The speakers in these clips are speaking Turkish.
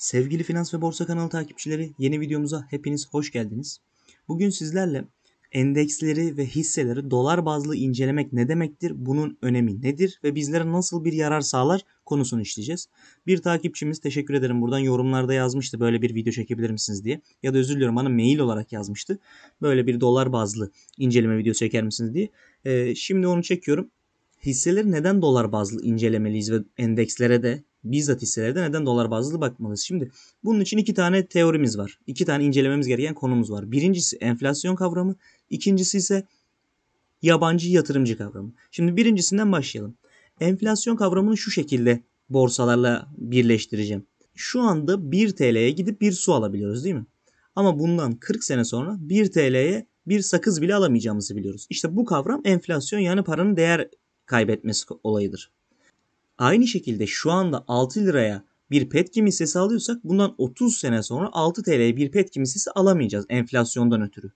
Sevgili Finans ve Borsa kanalı takipçileri yeni videomuza hepiniz hoş geldiniz. Bugün sizlerle endeksleri ve hisseleri dolar bazlı incelemek ne demektir, bunun önemi nedir ve bizlere nasıl bir yarar sağlar konusunu işleyeceğiz. Bir takipçimiz teşekkür ederim buradan yorumlarda yazmıştı böyle bir video çekebilir misiniz diye ya da özür diliyorum bana mail olarak yazmıştı böyle bir dolar bazlı inceleme videosu çeker misiniz diye. Ee, şimdi onu çekiyorum hisseleri neden dolar bazlı incelemeliyiz ve endekslere de bizzat hisselere neden dolar bazlı bakmalıyız? Şimdi bunun için iki tane teorimiz var. İki tane incelememiz gereken konumuz var. Birincisi enflasyon kavramı. ikincisi ise yabancı yatırımcı kavramı. Şimdi birincisinden başlayalım. Enflasyon kavramını şu şekilde borsalarla birleştireceğim. Şu anda 1 TL'ye gidip bir su alabiliyoruz değil mi? Ama bundan 40 sene sonra 1 TL'ye bir sakız bile alamayacağımızı biliyoruz. İşte bu kavram enflasyon yani paranın değer kaybetmesi olayıdır. Aynı şekilde şu anda 6 liraya bir petkim hissesi alıyorsak bundan 30 sene sonra 6 TL'ye bir petkim hissesi alamayacağız enflasyondan ötürü.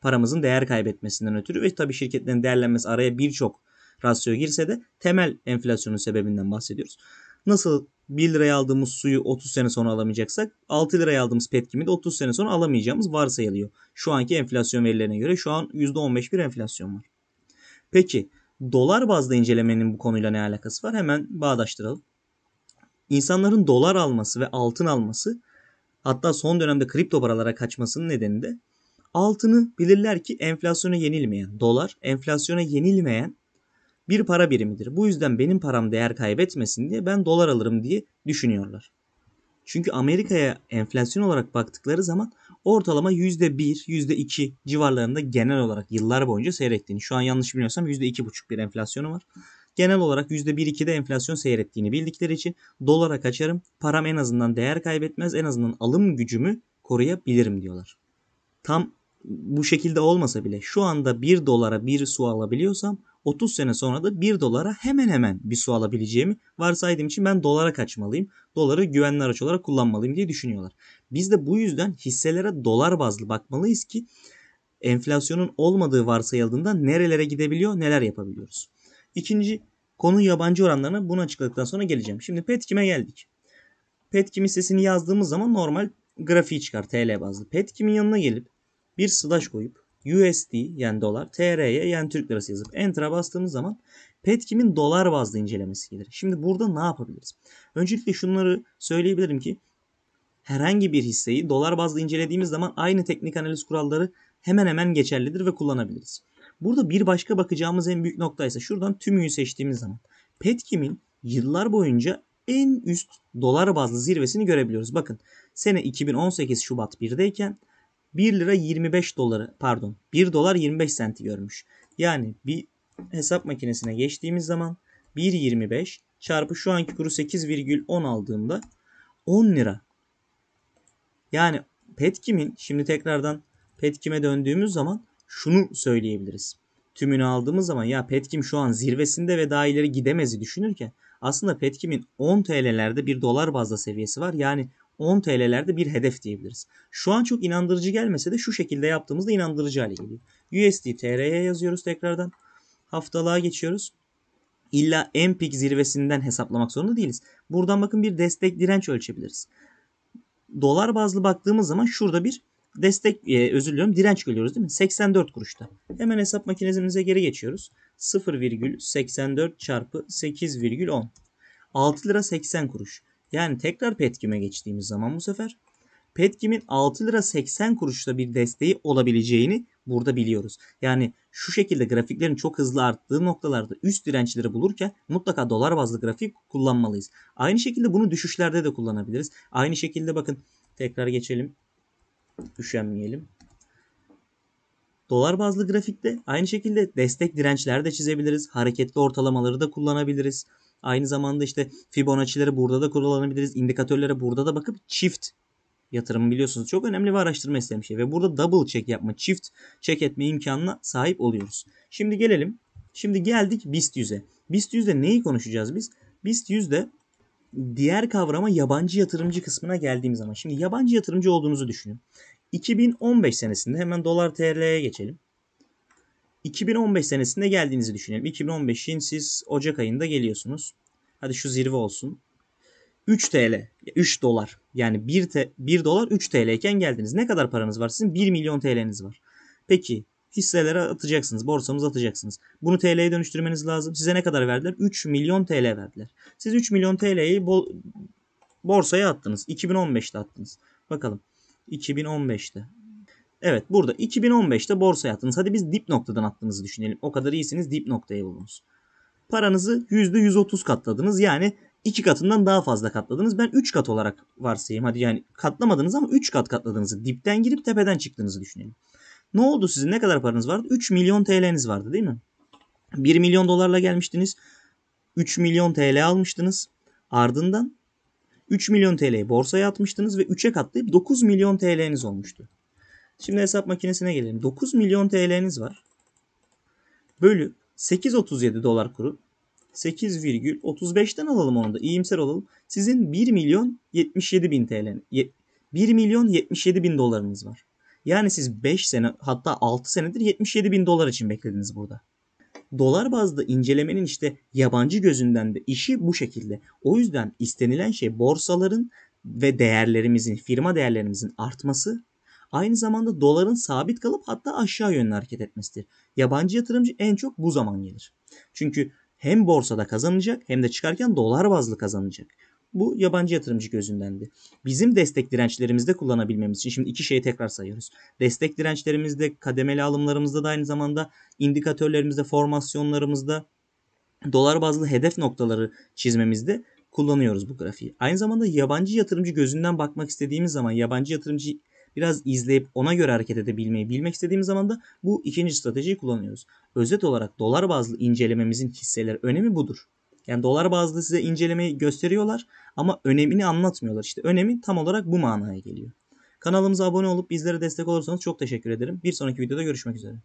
Paramızın değer kaybetmesinden ötürü ve tabii şirketlerin değerlenmesi araya birçok rasyo girse de temel enflasyonun sebebinden bahsediyoruz. Nasıl 1 liraya aldığımız suyu 30 sene sonra alamayacaksak 6 liraya aldığımız petkimi de 30 sene sonra alamayacağımız varsayılıyor. Şu anki enflasyon verilerine göre şu an %15 bir enflasyon var. Peki dolar bazlı incelemenin bu konuyla ne alakası var? Hemen bağdaştıralım. İnsanların dolar alması ve altın alması hatta son dönemde kripto paralara kaçmasının nedeni de altını bilirler ki enflasyona yenilmeyen, dolar enflasyona yenilmeyen bir para birimidir. Bu yüzden benim param değer kaybetmesin diye ben dolar alırım diye düşünüyorlar. Çünkü Amerika'ya enflasyon olarak baktıkları zaman ortalama %1, %2 civarlarında genel olarak yıllar boyunca seyrettiğini. Şu an yanlış bilmiyorsam %2,5 bir enflasyonu var. Genel olarak 1 de enflasyon seyrettiğini bildikleri için dolara kaçarım, param en azından değer kaybetmez, en azından alım gücümü koruyabilirim diyorlar. Tam bu şekilde olmasa bile şu anda 1 dolara 1 su alabiliyorsam 30 sene sonra da 1 dolara hemen hemen bir su alabileceğimi varsaydığım için ben dolara kaçmalıyım. Doları güvenli araç olarak kullanmalıyım diye düşünüyorlar. Biz de bu yüzden hisselere dolar bazlı bakmalıyız ki enflasyonun olmadığı varsayıldığında nerelere gidebiliyor, neler yapabiliyoruz. İkinci konu yabancı oranlarına bunu açıkladıktan sonra geleceğim. Şimdi Petkim'e geldik. Petkim hissesini yazdığımız zaman normal grafiği çıkar TL bazlı. Petkim'in yanına gelip bir slash koyup USD yani dolar, TR'ye yani Türk lirası yazıp Enter'a bastığımız zaman Petkim'in dolar bazlı incelemesi gelir. Şimdi burada ne yapabiliriz? Öncelikle şunları söyleyebilirim ki herhangi bir hisseyi dolar bazlı incelediğimiz zaman aynı teknik analiz kuralları hemen hemen geçerlidir ve kullanabiliriz. Burada bir başka bakacağımız en büyük nokta ise şuradan tümüyü seçtiğimiz zaman Petkim'in yıllar boyunca en üst dolar bazlı zirvesini görebiliyoruz. Bakın sene 2018 Şubat 1'deyken 1 lira 25 doları pardon 1 dolar 25 senti görmüş. Yani bir hesap makinesine geçtiğimiz zaman 1.25 çarpı şu anki kuru 8,10 aldığımda 10 lira. Yani Petkim'in şimdi tekrardan Petkim'e döndüğümüz zaman şunu söyleyebiliriz. Tümünü aldığımız zaman ya Petkim şu an zirvesinde ve daha ileri gidemezi düşünürken aslında Petkim'in 10 TL'lerde bir dolar bazda seviyesi var. Yani 10 TL'lerde bir hedef diyebiliriz. Şu an çok inandırıcı gelmese de şu şekilde yaptığımızda inandırıcı hale geliyor. USD TR'ye yazıyoruz tekrardan. Haftalığa geçiyoruz. İlla en pik zirvesinden hesaplamak zorunda değiliz. Buradan bakın bir destek direnç ölçebiliriz. Dolar bazlı baktığımız zaman şurada bir destek e, özür diliyorum direnç görüyoruz değil mi? 84 kuruşta. Hemen hesap makinemize geri geçiyoruz. 0,84 çarpı 8,10. 6 lira 80 kuruş. Yani tekrar Petkim'e geçtiğimiz zaman bu sefer Petkim'in 6 lira 80 kuruşta bir desteği olabileceğini burada biliyoruz. Yani şu şekilde grafiklerin çok hızlı arttığı noktalarda üst dirençleri bulurken mutlaka dolar bazlı grafik kullanmalıyız. Aynı şekilde bunu düşüşlerde de kullanabiliriz. Aynı şekilde bakın tekrar geçelim. Üşenmeyelim. Dolar bazlı grafikte aynı şekilde destek dirençler de çizebiliriz. Hareketli ortalamaları da kullanabiliriz. Aynı zamanda işte Fibonacci'lere burada da kullanabiliriz. İndikatörlere burada da bakıp çift yatırım biliyorsunuz çok önemli bir araştırma istemiş Ve burada double check yapma, çift check etme imkanına sahip oluyoruz. Şimdi gelelim. Şimdi geldik BIST 100'e. BIST 100'de neyi konuşacağız biz? BIST 100'de diğer kavrama yabancı yatırımcı kısmına geldiğim zaman. Şimdi yabancı yatırımcı olduğunuzu düşünün. 2015 senesinde hemen dolar TL'ye geçelim. 2015 senesinde geldiğinizi düşünelim. 2015'in siz Ocak ayında geliyorsunuz. Hadi şu zirve olsun. 3 TL, 3 dolar yani 1, te, 1 dolar 3 TL iken geldiniz. Ne kadar paranız var sizin? 1 milyon TL'niz var. Peki hisselere atacaksınız, borsamıza atacaksınız. Bunu TL'ye dönüştürmeniz lazım. Size ne kadar verdiler? 3 milyon TL verdiler. Siz 3 milyon TL'yi borsaya attınız. 2015'te attınız. Bakalım 2015'te Evet burada 2015'te borsaya attınız. Hadi biz dip noktadan attığınızı düşünelim. O kadar iyisiniz dip noktaya buldunuz. Paranızı %130 katladınız. Yani 2 katından daha fazla katladınız. Ben 3 kat olarak varsayayım. Hadi yani katlamadınız ama 3 kat katladığınızı dipten girip tepeden çıktığınızı düşünelim. Ne oldu sizin ne kadar paranız vardı? 3 milyon TL'niz vardı değil mi? 1 milyon dolarla gelmiştiniz. 3 milyon TL almıştınız. Ardından 3 milyon TL'yi borsaya atmıştınız ve 3'e katlayıp 9 milyon TL'niz olmuştu. Şimdi hesap makinesine gelelim. 9 milyon TL'niz var. Bölü 8.37 dolar kuru. 8,35'ten alalım onu da iyimser olalım. Sizin 1 milyon 77 bin TL, 1 milyon 77 bin dolarınız var. Yani siz 5 sene hatta 6 senedir 77 bin dolar için beklediniz burada. Dolar bazlı incelemenin işte yabancı gözünden de işi bu şekilde. O yüzden istenilen şey borsaların ve değerlerimizin, firma değerlerimizin artması aynı zamanda doların sabit kalıp hatta aşağı yönlü hareket etmesidir. Yabancı yatırımcı en çok bu zaman gelir. Çünkü hem borsada kazanacak hem de çıkarken dolar bazlı kazanacak. Bu yabancı yatırımcı gözündendi. Bizim destek dirençlerimizde kullanabilmemiz için şimdi iki şeyi tekrar sayıyoruz. Destek dirençlerimizde, kademeli alımlarımızda da aynı zamanda indikatörlerimizde, formasyonlarımızda dolar bazlı hedef noktaları çizmemizde kullanıyoruz bu grafiği. Aynı zamanda yabancı yatırımcı gözünden bakmak istediğimiz zaman yabancı yatırımcı biraz izleyip ona göre hareket edebilmeyi bilmek istediğimiz zaman da bu ikinci stratejiyi kullanıyoruz. Özet olarak dolar bazlı incelememizin hisseler önemi budur. Yani dolar bazlı size incelemeyi gösteriyorlar ama önemini anlatmıyorlar. İşte önemi tam olarak bu manaya geliyor. Kanalımıza abone olup bizlere destek olursanız çok teşekkür ederim. Bir sonraki videoda görüşmek üzere.